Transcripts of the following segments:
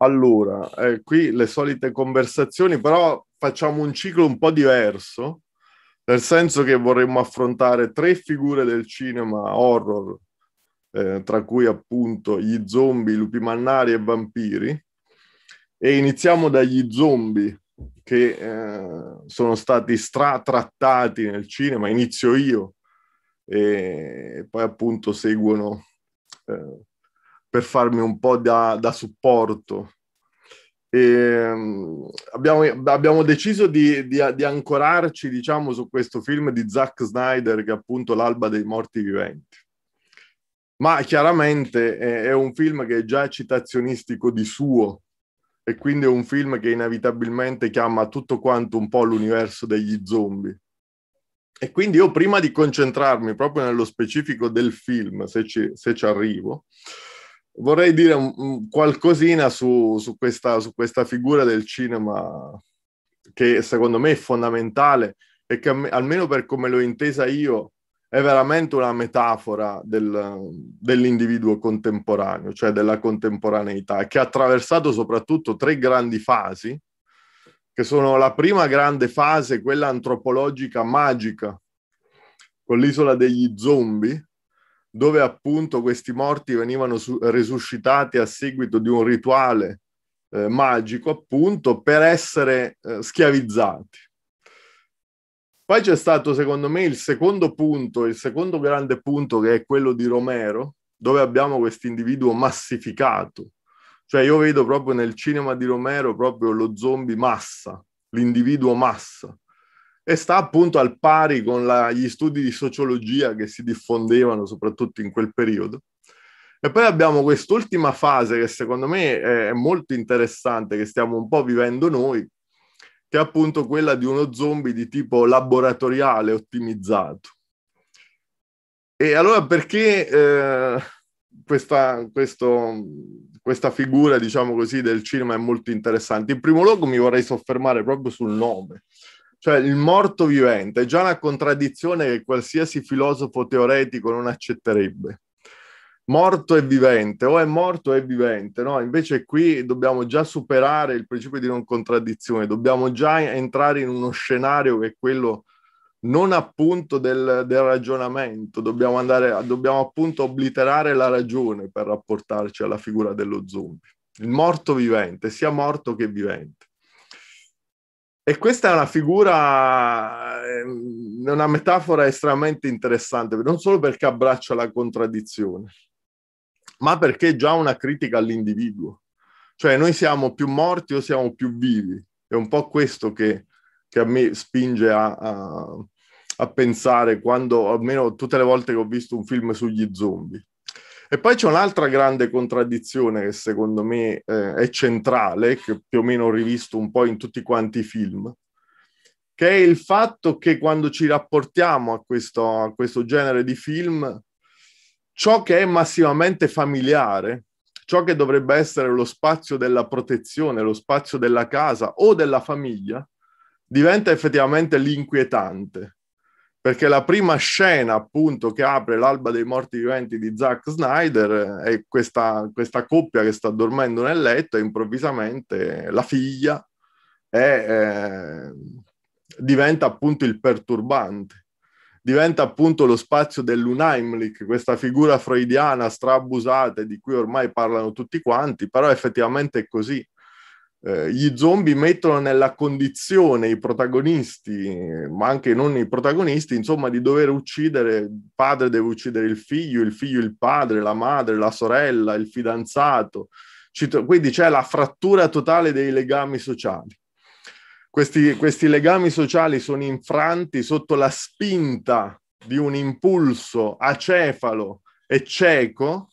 Allora, eh, qui le solite conversazioni, però facciamo un ciclo un po' diverso, nel senso che vorremmo affrontare tre figure del cinema horror, eh, tra cui appunto gli zombie, i lupi mannari e vampiri. E iniziamo dagli zombie che eh, sono stati stratrattati nel cinema, inizio io, e poi appunto seguono eh, per farmi un po' da, da supporto. E, ehm, abbiamo, abbiamo, deciso di, di, di, ancorarci, diciamo, su questo film di Zack Snyder, che è appunto L'alba dei morti viventi. Ma chiaramente è, è un film che è già citazionistico di suo, e quindi è un film che inevitabilmente chiama tutto quanto un po' l'universo degli zombie. E quindi io prima di concentrarmi proprio nello specifico del film, se ci, se ci arrivo, vorrei dire un, un qualcosina su, su, questa, su, questa, figura del cinema che secondo me è fondamentale e che almeno per come l'ho intesa io è veramente una metafora del, dell'individuo contemporaneo, cioè della contemporaneità, che ha attraversato soprattutto tre grandi fasi, che sono la prima grande fase, quella antropologica magica, con l'isola degli zombie, dove appunto questi morti venivano su- risuscitati a seguito di un rituale eh, magico, appunto, per essere eh, schiavizzati. Poi c'è stato, secondo me, il secondo punto, il secondo grande punto che è quello di Romero, dove abbiamo questo individuo massificato. Cioè io vedo proprio nel cinema di Romero proprio lo zombie massa, l'individuo massa e sta appunto al pari con la, gli studi di sociologia che si diffondevano soprattutto in quel periodo. E poi abbiamo quest'ultima fase che secondo me è molto interessante, che stiamo un po' vivendo noi, che è appunto quella di uno zombie di tipo laboratoriale ottimizzato. E allora perché eh, questa, questo, questa figura, diciamo così, del cinema è molto interessante? In primo luogo mi vorrei soffermare proprio sul nome, cioè il morto vivente è già una contraddizione che qualsiasi filosofo teoretico non accetterebbe. Morto e vivente, o è morto è vivente, no? Invece qui dobbiamo già superare il principio di non contraddizione, dobbiamo già entrare in uno scenario che è quello non appunto del, del ragionamento, dobbiamo, andare, dobbiamo appunto obliterare la ragione per rapportarci alla figura dello zombie, il morto vivente, sia morto che vivente. E questa è una figura, ehm, una metafora estremamente interessante, non solo perché abbraccia la contraddizione, ma perché è già una critica all'individuo. Cioè noi siamo più morti o siamo più vivi. È un po' questo che, che a me spinge a, a, a pensare quando, almeno tutte le volte che ho visto un film sugli zombie e poi c'è un'altra grande contraddizione che secondo me eh, è centrale, che più o meno ho rivisto un po' in tutti quanti i film, che è il fatto che quando ci rapportiamo a questo, a questo genere di film, ciò che è massivamente familiare, ciò che dovrebbe essere lo spazio della protezione, lo spazio della casa o della famiglia, diventa effettivamente l'inquietante perché la prima scena appunto che apre l'alba dei morti viventi di Zack Snyder è questa, questa coppia che sta dormendo nel letto e improvvisamente la figlia è, eh, diventa appunto il perturbante, diventa appunto lo spazio dell'Unheimlich, questa figura freudiana strabusata di cui ormai parlano tutti quanti, però effettivamente è così eh, gli zombie mettono nella condizione i protagonisti, ma anche non i protagonisti, insomma, di dover uccidere, il padre deve uccidere il figlio, il figlio il padre, la madre, la sorella, il fidanzato. Quindi c'è la frattura totale dei legami sociali. Questi, questi legami sociali sono infranti sotto la spinta di un impulso acefalo e cieco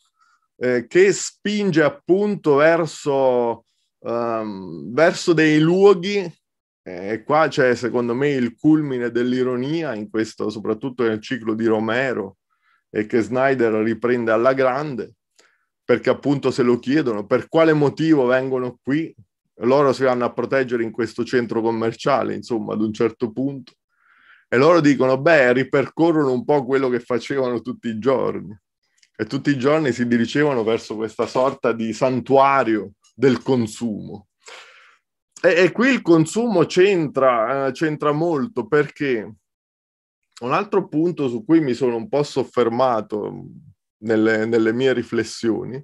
eh, che spinge appunto verso um, verso dei luoghi, e qua c'è secondo me il culmine dell'ironia, in questo, soprattutto nel ciclo di Romero, e che Snyder riprende alla grande, perché appunto se lo chiedono per quale motivo vengono qui, loro si vanno a proteggere in questo centro commerciale, insomma, ad un certo punto. E loro dicono, beh, ripercorrono un po' quello che facevano tutti i giorni. E tutti i giorni si dirigevano verso questa sorta di santuario del consumo. E, e qui il consumo c'entra, eh, c'entra molto perché un altro punto su cui mi sono un po' soffermato mm, nelle, nelle, mie riflessioni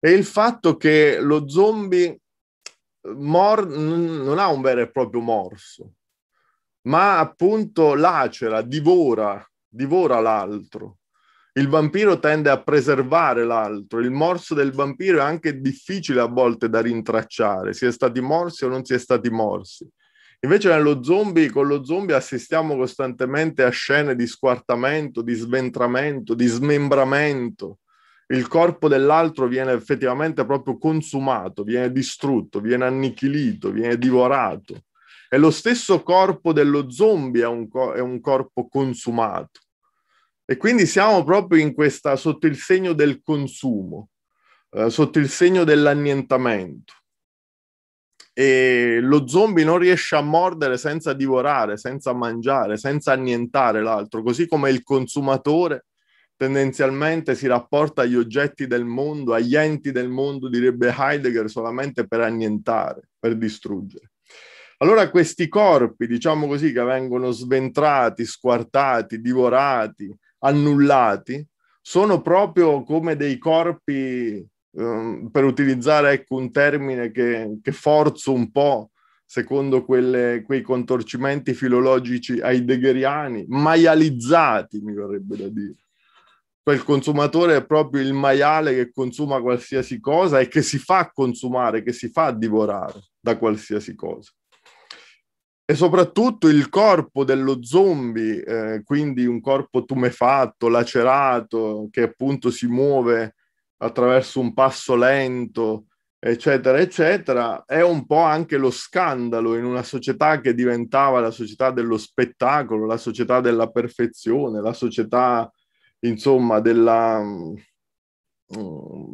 è il fatto che lo zombie mor- non ha un vero e proprio morso, ma appunto lacera, divora, divora l'altro il vampiro tende a preservare l'altro, il morso del vampiro è anche difficile a volte da rintracciare, si è stati morsi o non si è stati morsi. Invece nello zombie, con lo zombie assistiamo costantemente a scene di squartamento, di sventramento, di smembramento. Il corpo dell'altro viene effettivamente proprio consumato, viene distrutto, viene annichilito, viene divorato. E lo stesso corpo dello zombie è un, co- è un corpo consumato e quindi siamo proprio in questa, sotto il segno del consumo, eh, sotto il segno dell'annientamento. E lo zombie non riesce a mordere senza divorare, senza mangiare, senza annientare l'altro, così come il consumatore tendenzialmente si rapporta agli oggetti del mondo, agli enti del mondo, direbbe Heidegger, solamente per annientare, per distruggere. Allora questi corpi, diciamo così, che vengono sventrati, squartati, divorati, annullati, sono proprio come dei corpi, ehm, per utilizzare ecco, un termine che, che forzo un po', secondo quelle, quei contorcimenti filologici heideggeriani, maializzati, mi verrebbe da dire. Quel consumatore è proprio il maiale che consuma qualsiasi cosa e che si fa consumare, che si fa divorare da qualsiasi cosa. E soprattutto il corpo dello zombie, eh, quindi un corpo tumefatto, lacerato, che appunto si muove attraverso un passo lento, eccetera, eccetera, è un po' anche lo scandalo in una società che diventava la società dello spettacolo, la società della perfezione, la società, insomma, della, Mm,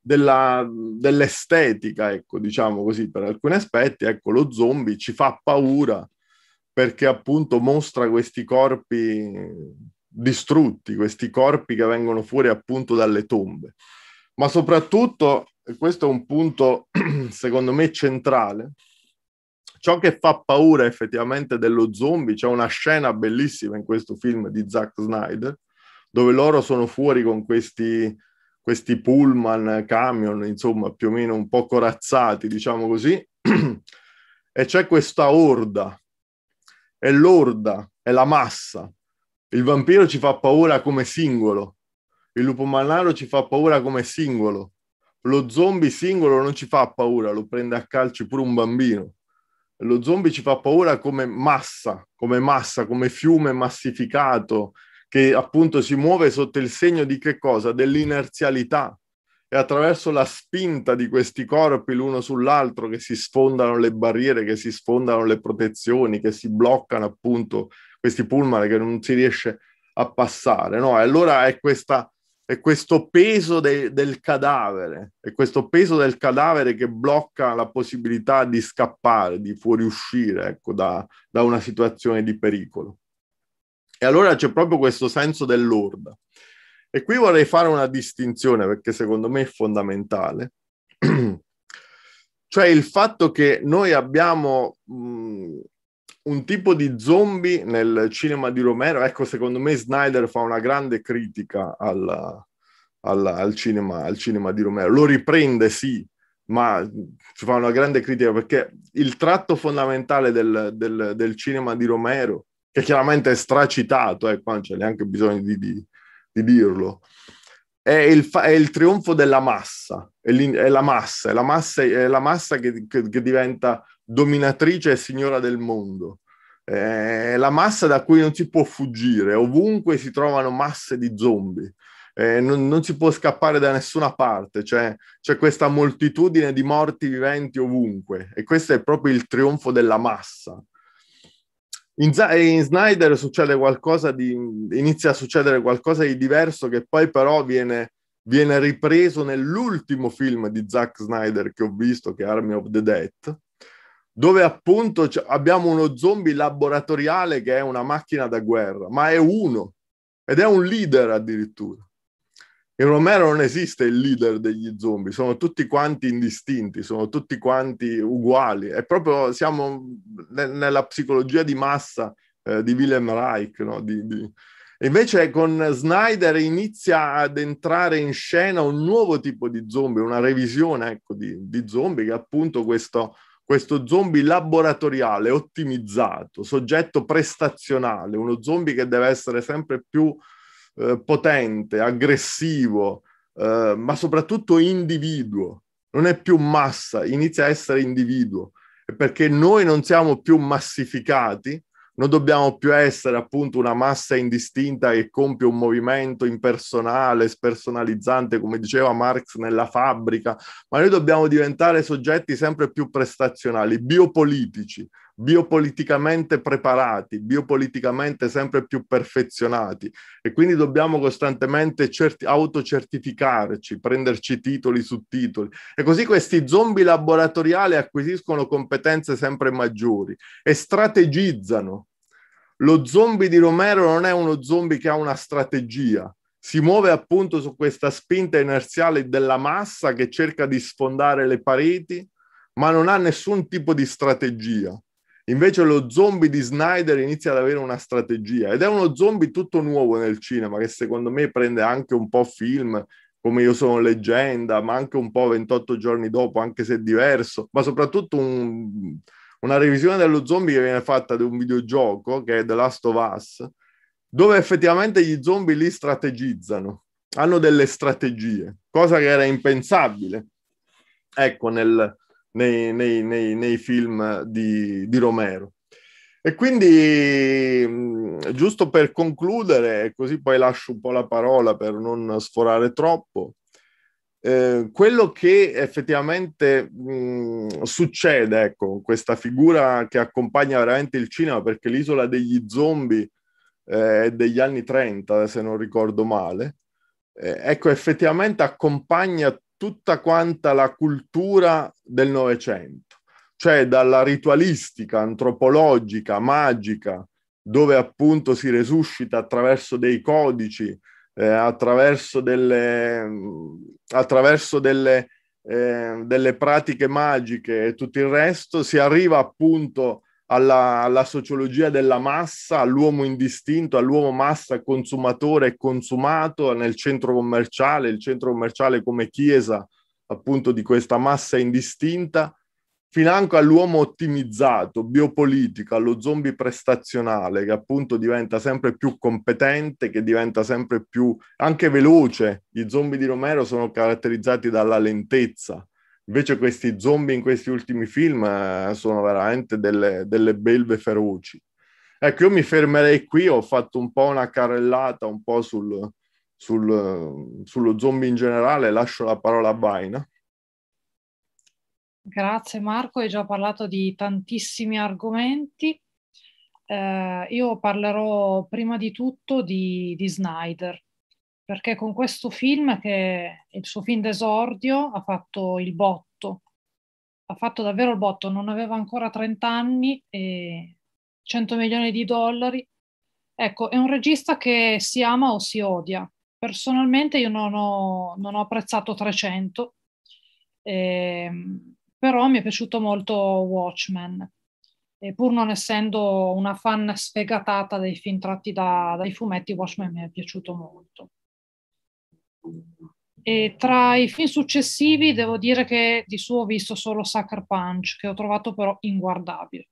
della, dell'estetica, ecco, diciamo così, per alcuni aspetti, ecco, lo zombie ci fa paura perché appunto mostra questi corpi distrutti, questi corpi che vengono fuori appunto dalle tombe. Ma soprattutto, e questo è un punto secondo me centrale, ciò che fa paura effettivamente dello zombie, c'è una scena bellissima in questo film di Zack Snyder, dove loro sono fuori con questi questi pullman, camion, insomma, più o meno un po' corazzati, diciamo così, e c'è questa orda, è l'orda, è la massa. Il vampiro ci fa paura come singolo, il lupo mannaro ci fa paura come singolo, lo zombie singolo non ci fa paura, lo prende a calci pure un bambino. Lo zombie ci fa paura come massa, come massa, come fiume massificato che appunto si muove sotto il segno di che cosa? Dell'inerzialità. E attraverso la spinta di questi corpi l'uno sull'altro che si sfondano le barriere, che si sfondano le protezioni, che si bloccano appunto questi pullman che non si riesce a passare. No? E allora è, questa, è questo peso de, del cadavere, è questo peso del cadavere che blocca la possibilità di scappare, di fuoriuscire ecco, da, da una situazione di pericolo. E allora c'è proprio questo senso dell'orda. E qui vorrei fare una distinzione perché secondo me è fondamentale. cioè il fatto che noi abbiamo mh, un tipo di zombie nel cinema di Romero, ecco secondo me Snyder fa una grande critica alla, alla, al, cinema, al cinema di Romero, lo riprende sì, ma ci fa una grande critica perché il tratto fondamentale del, del, del, cinema di Romero che chiaramente è stracitato, ecco, eh, non c'è neanche bisogno di, di, di dirlo. È il, fa- è il, trionfo della massa, è, è la massa, è la massa, è la massa che, che, che diventa dominatrice e signora del mondo. è la massa da cui non si può fuggire, ovunque si trovano masse di zombie, eh, non, non, si può scappare da nessuna parte, cioè, c'è questa moltitudine di morti viventi ovunque e questo è proprio il trionfo della massa. In, Z- in Snyder succede qualcosa di, inizia a succedere qualcosa di diverso che poi però viene, viene ripreso nell'ultimo film di Zack Snyder che ho visto, che è Army of the Dead, dove appunto abbiamo uno zombie laboratoriale che è una macchina da guerra, ma è uno ed è un leader addirittura in Romero non esiste il leader degli zombie, sono tutti quanti indistinti, sono tutti quanti uguali. È proprio, siamo ne- nella psicologia di massa eh, di Willem Reich. No? Di, di... Invece con Snyder inizia ad entrare in scena un nuovo tipo di zombie, una revisione ecco, di, di, zombie che è appunto questo, questo zombie laboratoriale, ottimizzato, soggetto prestazionale, uno zombie che deve essere sempre più eh, potente, aggressivo, eh, ma soprattutto individuo. Non è più massa, inizia a essere individuo. E perché noi non siamo più massificati, non dobbiamo più essere appunto una massa indistinta che compie un movimento impersonale, spersonalizzante, come diceva Marx nella fabbrica, ma noi dobbiamo diventare soggetti sempre più prestazionali, biopolitici, biopoliticamente preparati, biopoliticamente sempre più perfezionati e quindi dobbiamo costantemente certi- autocertificarci, prenderci titoli su titoli e così questi zombie laboratoriali acquisiscono competenze sempre maggiori e strategizzano. Lo zombie di Romero non è uno zombie che ha una strategia, si muove appunto su questa spinta inerziale della massa che cerca di sfondare le pareti, ma non ha nessun tipo di strategia. Invece lo zombie di Snyder inizia ad avere una strategia ed è uno zombie tutto nuovo nel cinema che secondo me prende anche un po' film come Io sono leggenda, ma anche un po' 28 giorni dopo, anche se è diverso, ma soprattutto un, una revisione dello zombie che viene fatta di un videogioco che è The Last of Us, dove effettivamente gli zombie li strategizzano, hanno delle strategie, cosa che era impensabile. Ecco, nel, nei, nei, nei, nei film di, di Romero. E quindi, giusto per concludere, così poi lascio un po' la parola per non sforare troppo, eh, quello che effettivamente mh, succede, ecco, questa figura che accompagna veramente il cinema, perché l'isola degli zombie eh, è degli anni 30, se non ricordo male, eh, ecco, effettivamente accompagna tutta quanta la cultura del Novecento, cioè dalla ritualistica, antropologica, magica, dove appunto si resuscita attraverso dei codici, eh, attraverso delle, mm, attraverso delle, eh, delle pratiche magiche e tutto il resto, si arriva appunto a alla, alla, sociologia della massa, all'uomo indistinto, all'uomo massa consumatore e consumato nel centro commerciale, il centro commerciale come chiesa appunto di questa massa indistinta, fino anche all'uomo ottimizzato, biopolitico, allo zombie prestazionale che appunto diventa sempre più competente, che diventa sempre più anche veloce. I zombie di Romero sono caratterizzati dalla lentezza Invece questi zombie in questi ultimi film eh, sono veramente delle, delle belve feroci. Ecco, io mi fermerei qui, ho fatto un po' una carrellata un po' sul, sul, sullo zombie in generale, lascio la parola a Vaina. Grazie Marco, hai già parlato di tantissimi argomenti. Eh, io parlerò prima di tutto di, di Snyder, perché con questo film, che è il suo film d'esordio, ha fatto il botto, ha fatto davvero il botto, non aveva ancora 30 anni e 100 milioni di dollari. Ecco, è un regista che si ama o si odia. Personalmente io non ho, non ho apprezzato 300, eh, però mi è piaciuto molto Watchmen, e pur non essendo una fan sfegatata dei film tratti da, dai fumetti, Watchmen mi è piaciuto molto. E tra i film successivi devo dire che di suo ho visto solo Sucker Punch, che ho trovato però inguardabile.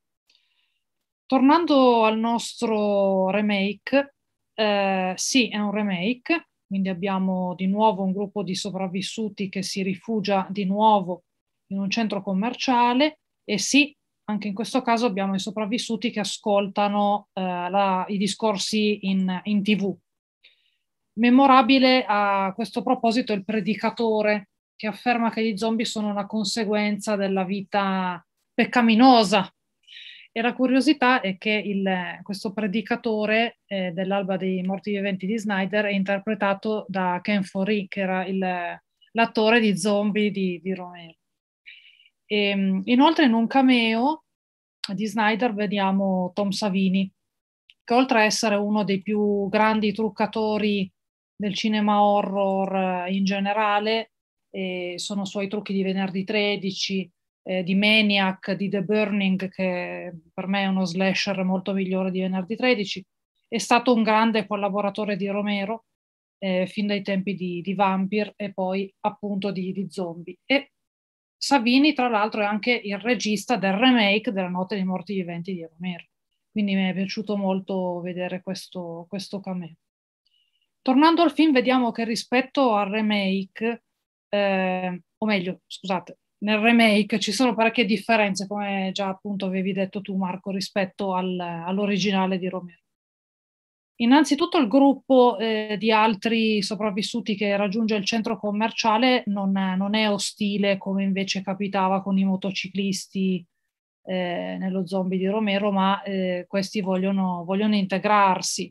Tornando al nostro remake, eh, sì, è un remake, quindi abbiamo di nuovo un gruppo di sopravvissuti che si rifugia di nuovo in un centro commerciale e sì, anche in questo caso abbiamo i sopravvissuti che ascoltano eh, la, i discorsi in, in tv, Memorabile a questo proposito il predicatore che afferma che gli zombie sono una conseguenza della vita peccaminosa. E la curiosità è che il, questo predicatore eh, dell'alba dei morti viventi di Snyder è interpretato da Ken Foree, che era il, l'attore di Zombie di, di Romero. E, ehm, inoltre in un cameo di Snyder vediamo Tom Savini, che oltre a essere uno dei più grandi truccatori del cinema horror eh, in generale, eh, sono suoi trucchi di venerdì 13, eh, di Maniac, di The Burning, che per me è uno slasher molto migliore di venerdì 13. È stato un grande collaboratore di Romero eh, fin dai tempi di, di Vampire e poi appunto di, di Zombie. E Savini, tra l'altro, è anche il regista del remake della Notte dei Morti Viventi di Romero. Quindi mi è piaciuto molto vedere questo, questo cameo. Tornando al film, vediamo che rispetto al remake, eh, o meglio, scusate, nel remake ci sono parecchie differenze, come già appunto avevi detto tu, Marco, rispetto al, all'originale di Romero. Innanzitutto il gruppo eh, di altri sopravvissuti che raggiunge il centro commerciale non, non è ostile come invece capitava con i motociclisti eh, nello zombie di Romero, ma eh, questi vogliono, vogliono integrarsi.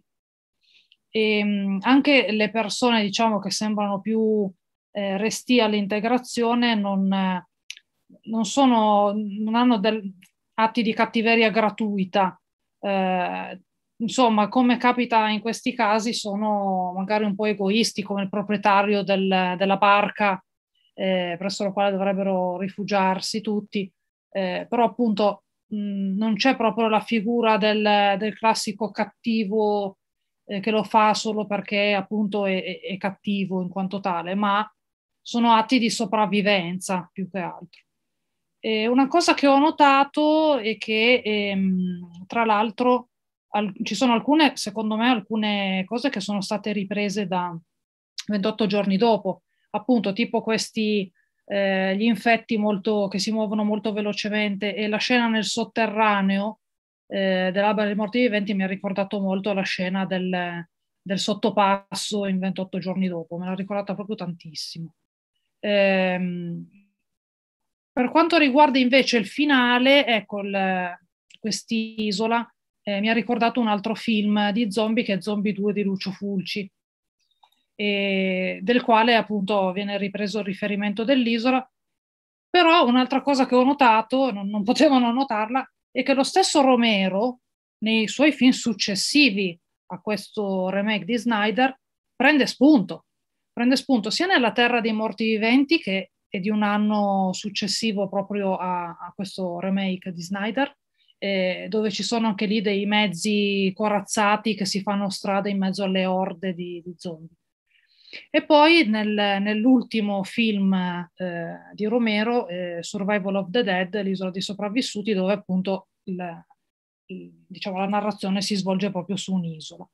E ehm, anche le persone, diciamo, che sembrano più eh, resti all'integrazione non, non, sono, non hanno del, atti di cattiveria gratuita. Eh, insomma, come capita in questi casi, sono magari un po' egoisti come il proprietario del, della barca eh, presso la quale dovrebbero rifugiarsi tutti, eh, però appunto mh, mm, non c'è proprio la figura del, del classico cattivo eh, che lo fa solo perché appunto è, è cattivo in quanto tale, ma sono atti di sopravvivenza più che altro. Eh, una cosa che ho notato è che ehm, tra l'altro al- ci sono alcune, secondo me, alcune cose che sono state riprese da 28 giorni dopo, appunto tipo questi eh, gli infetti molto, che si muovono molto velocemente e la scena nel sotterraneo eh, dell'Alba dei Morti Viventi mi ha ricordato molto la scena del, del, sottopasso in 28 giorni dopo, me l'ha ricordata proprio tantissimo. Ehm, per quanto riguarda invece il finale, ecco, il, quest'isola eh, mi ha ricordato un altro film di zombie che è Zombie 2 di Lucio Fulci, e, del quale appunto viene ripreso il riferimento dell'isola. Però un'altra cosa che ho notato, non, non potevo non notarla, e che lo stesso Romero, nei suoi film successivi a questo remake di Snyder, prende spunto. Prende spunto sia nella Terra dei Morti Viventi, che è di un anno successivo proprio a, a questo remake di Snyder, eh, dove ci sono anche lì dei mezzi corazzati che si fanno strada in mezzo alle orde di, di zombie. E poi nel, nell'ultimo film eh, di Romero, eh, Survival of the Dead, l'isola dei sopravvissuti, dove appunto il, il, diciamo, la narrazione si svolge proprio su un'isola.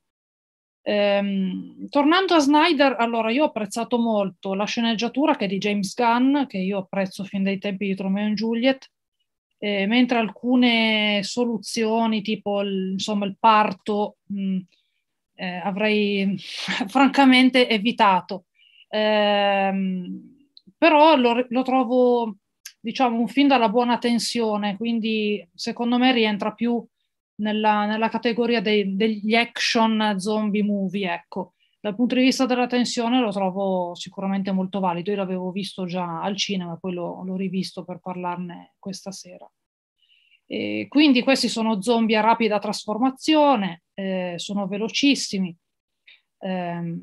Ehm, tornando a Snyder, allora io ho apprezzato molto la sceneggiatura che è di James Gunn, che io apprezzo fin dai tempi di Romeo e Juliet, eh, mentre alcune soluzioni tipo il, insomma, il parto... Mh, eh, avrei francamente evitato. Ehm, però lo, lo, trovo, diciamo, un film dalla buona tensione, quindi secondo me rientra più nella, nella categoria dei, degli action zombie movie, ecco. Dal punto di vista della tensione lo trovo sicuramente molto valido, io l'avevo visto già al cinema, poi l'ho, l'ho rivisto per parlarne questa sera. E eh, quindi questi sono zombie a rapida trasformazione, eh, sono velocissimi, eh,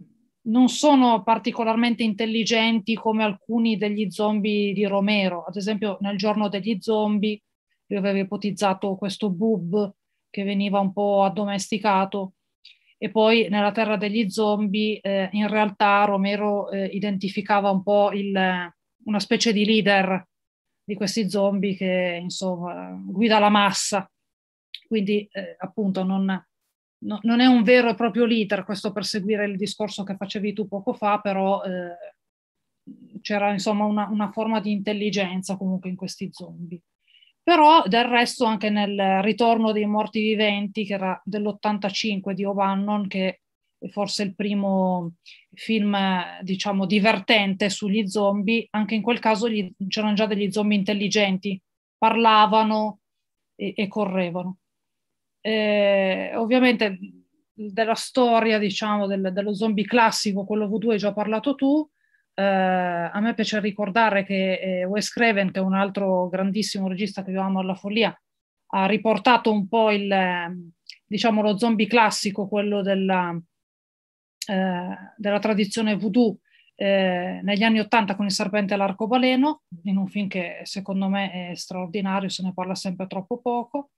non sono particolarmente intelligenti come alcuni degli zombie di Romero. Ad esempio nel giorno degli zombie lui aveva ipotizzato questo boob che veniva un po' addomesticato e poi nella terra degli zombie eh, in realtà Romero eh, identificava un po' il, una specie di leader di questi zombie che insomma guida la massa. Quindi eh, appunto non, no, non, è un vero e proprio leader questo per seguire il discorso che facevi tu poco fa, però eh, c'era insomma una, una, forma di intelligenza comunque in questi zombie. Però del resto anche nel ritorno dei morti viventi, che era dell'85 di O'Bannon, che forse il primo film, diciamo, divertente sugli zombie, anche in quel caso gli, c'erano già degli zombie intelligenti, parlavano e, e correvano. Eh, ovviamente della storia, diciamo, del, dello zombie classico, quello V2 hai già parlato tu, eh, a me piace ricordare che eh, Wes Craven, che è un altro grandissimo regista che io amo alla follia, ha riportato un po' il, diciamo, lo zombie classico, quello della, eh, della tradizione voodoo eh, negli anni Ottanta con il serpente e l'arcobaleno, in un film che secondo me è straordinario, se ne parla sempre troppo poco.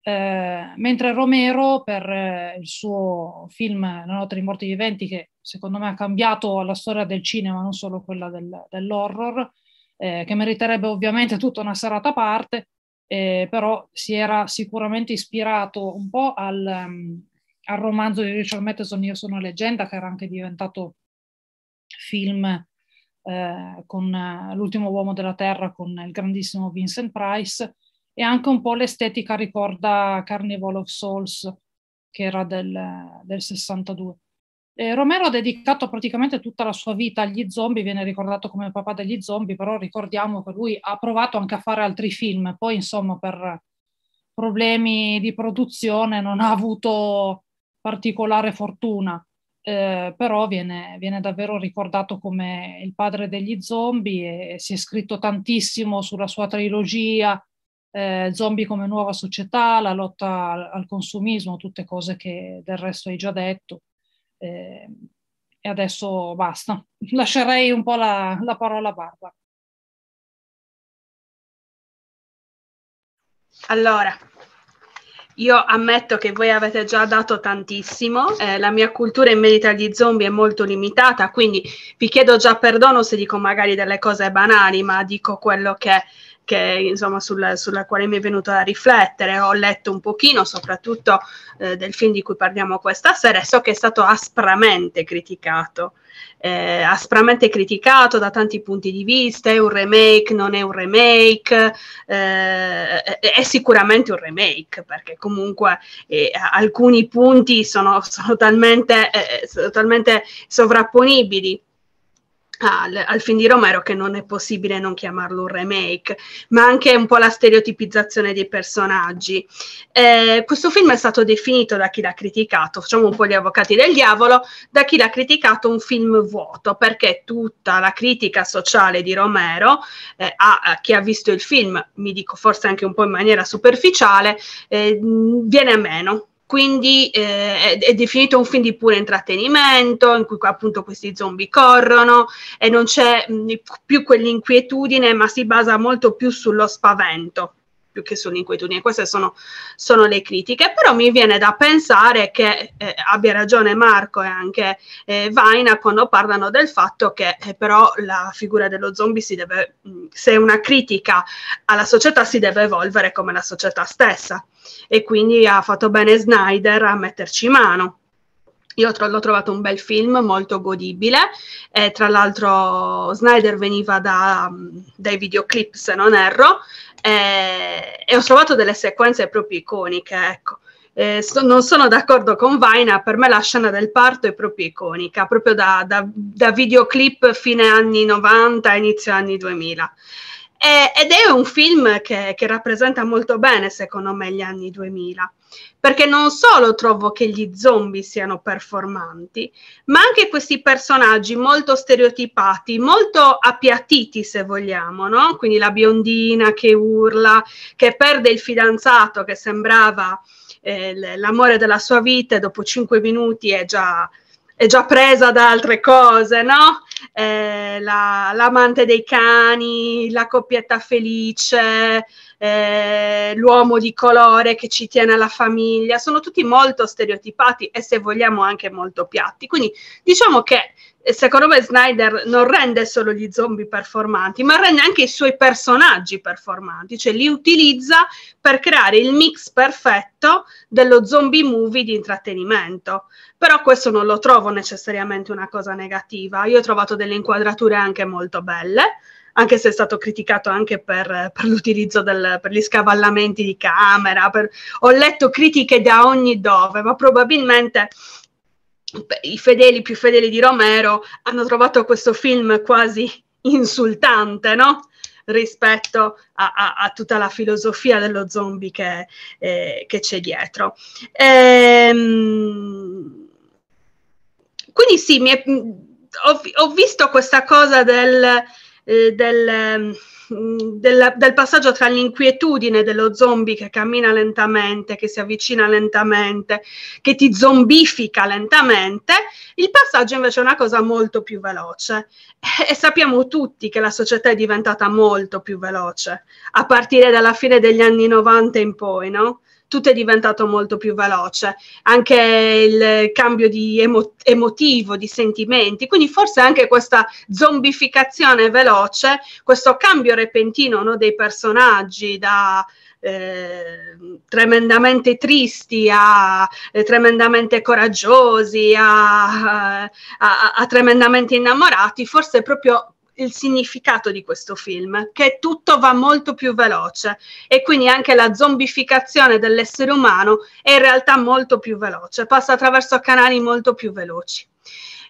Eh, mentre Romero per eh, il suo film La notte dei morti viventi che secondo me ha cambiato la storia del cinema non solo quella del, dell'horror eh, che meriterebbe ovviamente tutta una serata a parte eh, però si era sicuramente ispirato un po' al, um, al romanzo di Richard Matheson Io sono leggenda, che era anche diventato film eh, con eh, L'ultimo uomo della terra con il grandissimo Vincent Price e anche un po' l'estetica ricorda Carnival of Souls che era del, del 62. Eh, Romero ha dedicato praticamente tutta la sua vita agli zombie, viene ricordato come papà degli zombie, però ricordiamo che lui ha provato anche a fare altri film, poi insomma per problemi di produzione non ha avuto particolare fortuna, eh, però viene, viene, davvero ricordato come il padre degli zombie e, si è scritto tantissimo sulla sua trilogia, eh, zombie come nuova società, la lotta al, al, consumismo, tutte cose che del resto hai già detto. Eh, e adesso basta. Lascerei un po' la, la parola a Barbara. Allora, io ammetto che voi avete già dato tantissimo, eh, la mia cultura in merito agli zombie è molto limitata, quindi vi chiedo già perdono se dico magari delle cose banali, ma dico quello che che insomma sulla, sulla quale mi è venuto a riflettere, ho letto un pochino soprattutto eh, del film di cui parliamo questa sera e so che è stato aspramente criticato. Eh, aspramente criticato da tanti punti di vista, è un remake, non è un remake, eh, è sicuramente un remake perché comunque eh, alcuni punti sono, sono, talmente, eh, sono talmente sovrapponibili al, al, film di Romero che non è possibile non chiamarlo un remake, ma anche un po' la stereotipizzazione dei personaggi. Eh, questo film è stato definito da chi l'ha criticato, facciamo un po' gli avvocati del diavolo, da chi l'ha criticato un film vuoto, perché tutta la critica sociale di Romero, eh, a, a, chi ha visto il film, mi dico forse anche un po' in maniera superficiale, eh, viene a meno quindi eh, è, è, definito un film di puro intrattenimento in cui appunto questi zombie corrono e non c'è mh, mm, più quell'inquietudine ma si basa molto più sullo spavento più che sull'inquietudine. Queste sono, sono, le critiche, però mi viene da pensare che eh, abbia ragione Marco e anche eh, Vaina quando parlano del fatto che eh, però la figura dello zombie si deve, mm, se è una critica alla società, si deve evolvere come la società stessa. E quindi ha fatto bene Snyder a metterci mano. Io tro- l'ho trovato un bel film, molto godibile. Eh, tra l'altro, Snyder veniva da, mm, dai videoclip, se non erro, eh, e ho trovato delle sequenze proprio iconiche, ecco. Eh, so, non sono d'accordo con Vaina, per me la scena del parto è proprio iconica, proprio da, da, da videoclip fine anni 90, inizio anni 2000. E, ed è un film che, che, rappresenta molto bene, secondo me, gli anni 2000, perché non solo trovo che gli zombie siano performanti, ma anche questi personaggi molto stereotipati, molto appiattiti, se vogliamo, no? Quindi la biondina che urla, che perde il fidanzato che sembrava eh, l'amore della sua vita e dopo cinque minuti è già è già presa da altre cose, no? eh, la, l'amante dei cani, la coppietta felice, eh, l'uomo di colore che ci tiene alla famiglia, sono tutti molto stereotipati e se vogliamo anche molto piatti. Quindi diciamo che secondo me Snyder non rende solo gli zombie performanti, ma rende anche i suoi personaggi performanti, cioè li utilizza per creare il mix perfetto dello zombie movie di intrattenimento. Però questo non lo trovo necessariamente una cosa negativa. Io ho trovato delle inquadrature anche molto belle, anche se è stato criticato anche per, per l'utilizzo del, per gli scavallamenti di camera. Per, ho letto critiche da ogni dove, ma probabilmente i fedeli più fedeli di Romero hanno trovato questo film quasi insultante, no? rispetto a, a, a, tutta la filosofia dello zombie che, eh, che c'è dietro. Ehm, quindi sì, è, mm, ho, ho, visto questa cosa del, eh, del mm, Mm, del, del, passaggio tra l'inquietudine dello zombie che cammina lentamente, che si avvicina lentamente, che ti zombifica lentamente, il passaggio invece è una cosa molto più veloce. E, e sappiamo tutti che la società è diventata molto più veloce, a partire dalla fine degli anni 90 in poi, no? tutto è diventato molto più veloce, anche il cambio di emo- emotivo, di sentimenti, quindi forse anche questa zombificazione veloce, questo cambio repentino no, dei personaggi da eh, tremendamente tristi a eh, tremendamente coraggiosi a, a, a, a tremendamente innamorati, forse proprio il significato di questo film, che tutto va molto più veloce e quindi anche la zombificazione dell'essere umano è in realtà molto più veloce, passa attraverso canali molto più veloci.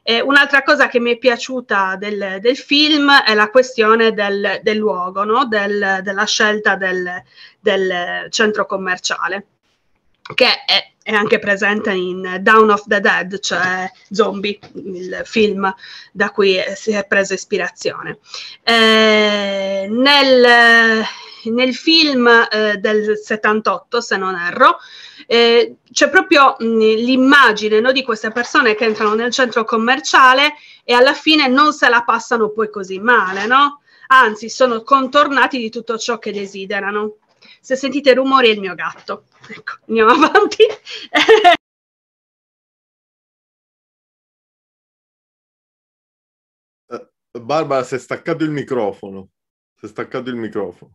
Eh, un'altra cosa che mi è piaciuta del, del film è la questione del, del luogo, no? del, della scelta del centro commerciale che è, è, anche presente in Down of the Dead, cioè Zombie, il film da cui si è presa ispirazione. Eh, nel, nel, film eh, del 78, se non erro, eh, c'è proprio mh, mm, l'immagine no, di queste persone che entrano nel centro commerciale e alla fine non se la passano poi così male, no? Anzi, sono contornati di tutto ciò che desiderano se sentite rumori è il mio gatto. Ecco, andiamo avanti. Eh, Barbara si è staccato il microfono. Si è staccato il microfono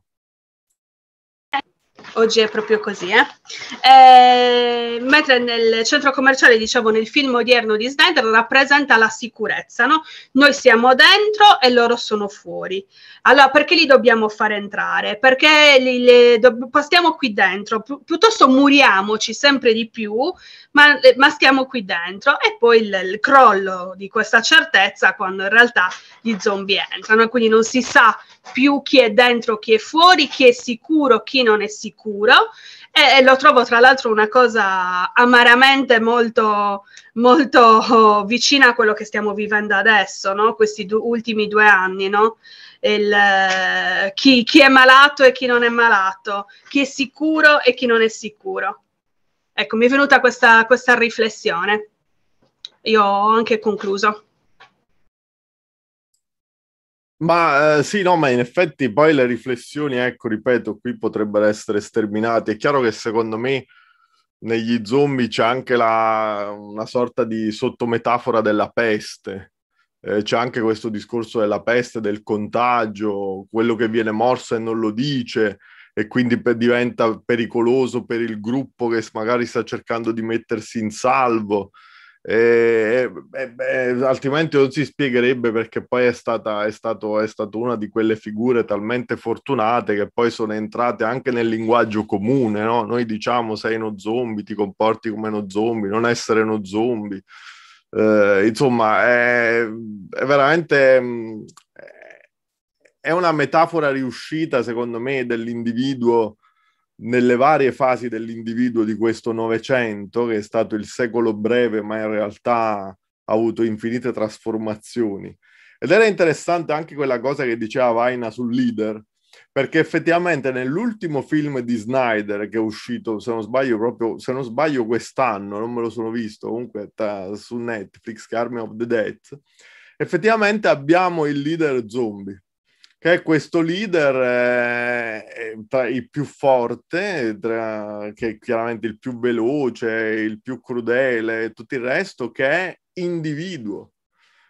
oggi è proprio così. Eh? Eh, mentre nel centro commerciale, dicevo, nel film odierno di Snyder rappresenta la sicurezza, no? Noi siamo dentro e loro sono fuori. Allora, perché li dobbiamo far entrare? Perché li, le, do, stiamo qui dentro, Pi- piuttosto muriamoci sempre di più, ma, eh, ma stiamo qui dentro. E poi il, il crollo di questa certezza quando in realtà gli zombie entrano, quindi non si sa più chi è dentro, chi è fuori, chi è sicuro, chi non è sicuro sicuro e, lo trovo tra l'altro una cosa amaramente molto, molto vicina a quello che stiamo vivendo adesso, no? questi du- ultimi due anni. No? Il, eh, chi, chi è malato e chi non è malato, chi è sicuro e chi non è sicuro. Ecco, mi è venuta questa, questa riflessione. Io ho anche concluso. Ma eh, sì, no, ma in effetti poi le riflessioni, ecco, ripeto, qui potrebbero essere sterminate. È chiaro che secondo me negli zombie c'è anche la, una sorta di sottometafora della peste. Eh, c'è anche questo discorso della peste, del contagio, quello che viene morso e non lo dice e quindi per, diventa pericoloso per il gruppo che magari sta cercando di mettersi in salvo. E, e, e, altrimenti non si spiegherebbe perché poi è stata, è, stato, è stata una di quelle figure talmente fortunate che poi sono entrate anche nel linguaggio comune. No? Noi diciamo sei uno zombie, ti comporti come uno zombie, non essere uno zombie. Eh, insomma, è, è veramente mm, è una metafora riuscita, secondo me, dell'individuo nelle varie fasi dell'individuo di questo Novecento, che è stato il secolo breve, ma in realtà ha avuto infinite trasformazioni. Ed era interessante anche quella cosa che diceva Vaina sul leader, perché effettivamente nell'ultimo film di Snyder che è uscito, se non sbaglio, proprio se non sbaglio quest'anno, non me lo sono visto, comunque ta, su Netflix, Carmen of the Dead, effettivamente abbiamo il leader zombie che è questo leader eh, tra i più forte, che è chiaramente il più veloce, il più crudele e tutto il resto, che è individuo,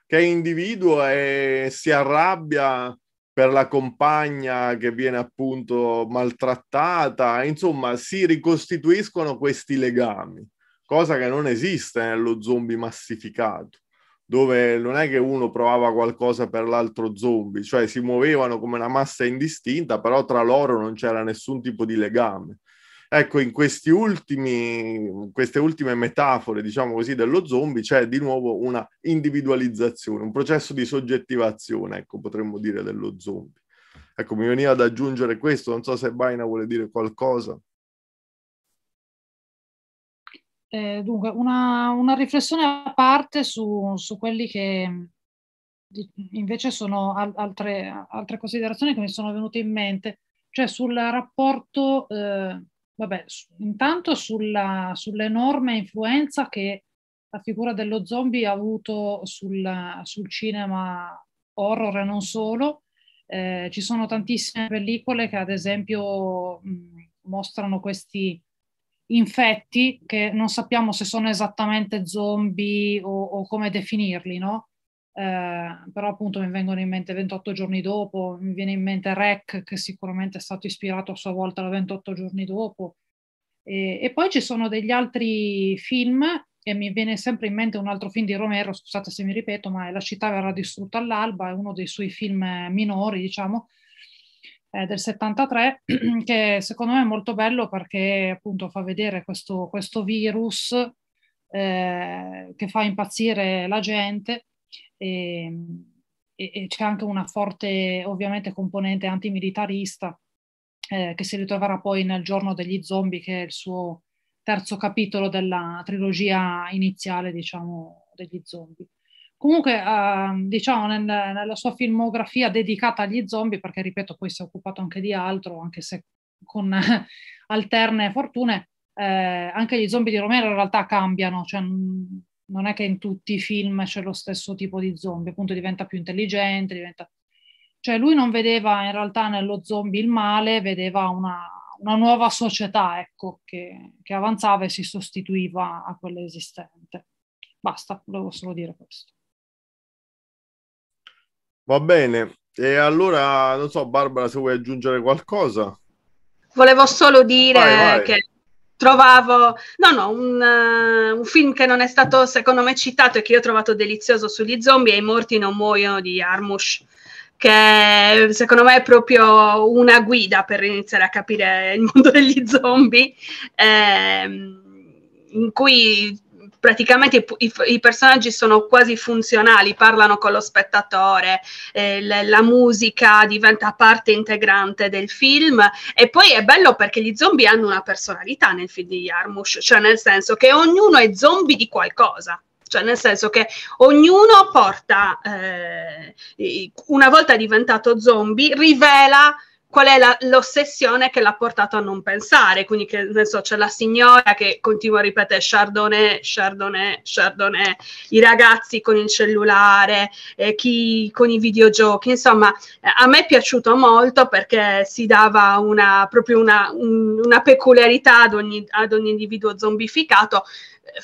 che è individuo e si arrabbia per la compagna che viene appunto maltrattata, insomma si ricostituiscono questi legami, cosa che non esiste nello zombie massificato dove non è che uno provava qualcosa per l'altro zombie, cioè si muovevano come una massa indistinta, però tra loro non c'era nessun tipo di legame. Ecco, in questi ultimi, queste ultime metafore, diciamo così, dello zombie c'è di nuovo una individualizzazione, un processo di soggettivazione, ecco, potremmo dire, dello zombie. Ecco, mi veniva ad aggiungere questo, non so se Baina vuole dire qualcosa. Eh, dunque, una, una, riflessione a parte su, su quelli che mm, invece sono al, altre, altre, considerazioni che mi sono venute in mente, cioè sul rapporto, eh, vabbè, su, intanto sulla, sull'enorme influenza che la figura dello zombie ha avuto sul, sul cinema horror e non solo. Eh, ci sono tantissime pellicole che ad esempio mh, mm, mostrano questi infetti che non sappiamo se sono esattamente zombie o, o come definirli, no? Eh, però appunto mi vengono in mente 28 giorni dopo, mi viene in mente Rec che sicuramente è stato ispirato a sua volta da 28 giorni dopo. E, e, poi ci sono degli altri film e mi viene sempre in mente un altro film di Romero, scusate se mi ripeto, ma è La città verrà distrutta all'alba, è uno dei suoi film minori, diciamo, eh, del 73, che secondo me è molto bello perché appunto fa vedere questo, questo virus eh, che fa impazzire la gente e, ehm, e, e, c'è anche una forte ovviamente componente antimilitarista eh, che si ritroverà poi nel giorno degli zombie che è il suo terzo capitolo della trilogia iniziale diciamo degli zombie. Comunque, eh, diciamo, nel, nella sua filmografia dedicata agli zombie, perché ripeto, poi si è occupato anche di altro, anche se con alterne fortune, eh, anche gli zombie di Romero in realtà cambiano, cioè non è che in tutti i film c'è lo stesso tipo di zombie, appunto diventa più intelligente, diventa... Cioè lui non vedeva in realtà nello zombie il male, vedeva una, una nuova società, ecco, che, che avanzava e si sostituiva a quella esistente. Basta, volevo solo dire questo. Va bene, e allora non so, Barbara, se vuoi aggiungere qualcosa. Volevo solo dire vai, vai. che trovavo no, no, un, uh, un, film che non è stato secondo me citato e che io ho trovato delizioso sugli zombie è I morti non muoiono di Armush che secondo me è proprio una guida per iniziare a capire il mondo degli zombie ehm, in cui praticamente i, i, i, personaggi sono quasi funzionali, parlano con lo spettatore, eh, le, la musica diventa parte integrante del film e poi è bello perché gli zombie hanno una personalità nel film di Yarmush, cioè nel senso che ognuno è zombie di qualcosa cioè nel senso che ognuno porta, eh, una volta diventato zombie, rivela qual è la, l'ossessione che l'ha portato a non pensare. Quindi, che ne so, c'è la signora che continua a ripetere Chardonnay, Chardonnay, Chardonnay, i ragazzi con il cellulare, eh, chi con i videogiochi. Insomma, eh, a me è piaciuto molto perché si dava una, proprio una, un, una peculiarità ad ogni, ad ogni individuo zombificato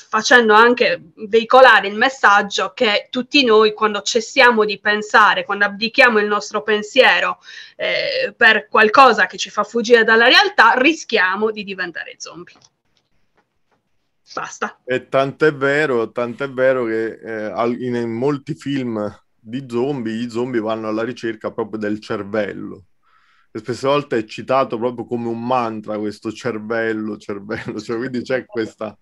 facendo anche veicolare il messaggio che tutti noi quando cessiamo di pensare, quando abdichiamo il nostro pensiero eh, per qualcosa che ci fa fuggire dalla realtà, rischiamo di diventare zombie. Basta. E tant'è vero, tant'è vero che eh, in, in molti film di zombie, gli zombie vanno alla ricerca proprio del cervello spesse volte è citato proprio come un mantra questo cervello, cervello, cioè quindi c'è questa,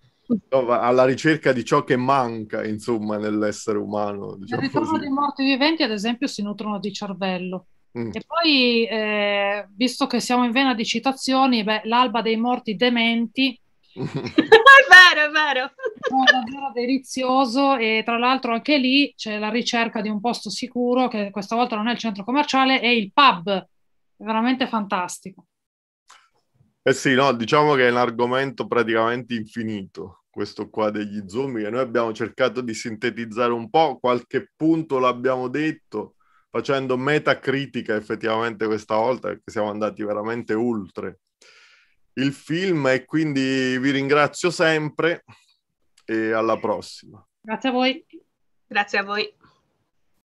alla ricerca di ciò che manca, insomma, nell'essere umano. Diciamo Il ritorno così. dei morti viventi, ad esempio, si nutrono di cervello. Mm. E poi, eh, visto che siamo in vena di citazioni, beh, l'alba dei morti dementi. è vero, è vero. È davvero delizioso e tra l'altro anche lì c'è la ricerca di un posto sicuro che questa volta non è il centro commerciale, è il pub, è veramente fantastico. Eh sì, no, diciamo che è un argomento praticamente infinito, questo qua degli zoom, che noi abbiamo cercato di sintetizzare un po', qualche punto l'abbiamo detto, facendo metacritica effettivamente questa volta, perché siamo andati veramente oltre il film e quindi vi ringrazio sempre e alla prossima. Grazie a voi. Grazie a voi.